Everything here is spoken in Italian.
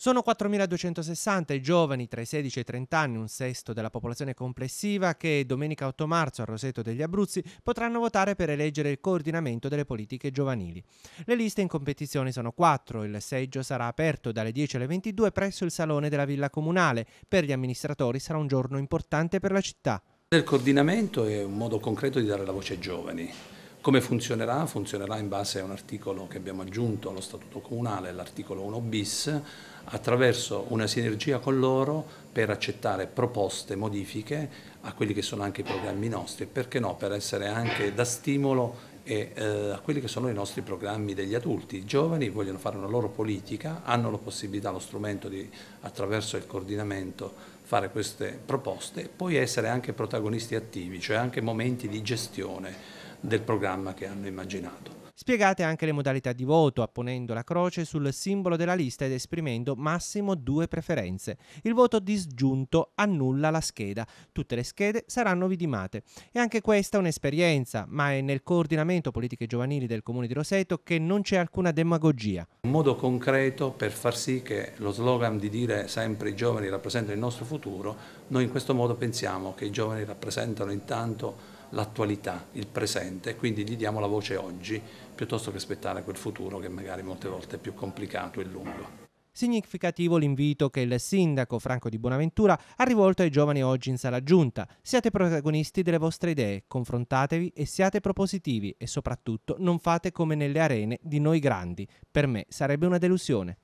Sono 4.260 i giovani tra i 16 e i 30 anni, un sesto della popolazione complessiva, che domenica 8 marzo a Roseto degli Abruzzi potranno votare per eleggere il coordinamento delle politiche giovanili. Le liste in competizione sono quattro, il seggio sarà aperto dalle 10 alle 22 presso il Salone della Villa Comunale. Per gli amministratori sarà un giorno importante per la città. Il coordinamento è un modo concreto di dare la voce ai giovani. Come funzionerà? Funzionerà in base a un articolo che abbiamo aggiunto allo Statuto Comunale, l'articolo 1 bis, attraverso una sinergia con loro per accettare proposte, modifiche a quelli che sono anche i programmi nostri, perché no, per essere anche da stimolo e, eh, a quelli che sono i nostri programmi degli adulti. I giovani vogliono fare una loro politica, hanno la possibilità, lo strumento di, attraverso il coordinamento, fare queste proposte e poi essere anche protagonisti attivi, cioè anche momenti di gestione del programma che hanno immaginato. Spiegate anche le modalità di voto, apponendo la croce sul simbolo della lista ed esprimendo massimo due preferenze. Il voto disgiunto annulla la scheda. Tutte le schede saranno vidimate. E anche questa è un'esperienza, ma è nel coordinamento politiche giovanili del Comune di Roseto che non c'è alcuna demagogia. Un modo concreto per far sì che lo slogan di dire sempre i giovani rappresentano il nostro futuro, noi in questo modo pensiamo che i giovani rappresentano intanto l'attualità, il presente, quindi gli diamo la voce oggi piuttosto che aspettare quel futuro che magari molte volte è più complicato e lungo. Significativo l'invito che il sindaco Franco di Bonaventura ha rivolto ai giovani oggi in sala giunta. Siate protagonisti delle vostre idee, confrontatevi e siate propositivi e soprattutto non fate come nelle arene di noi grandi. Per me sarebbe una delusione.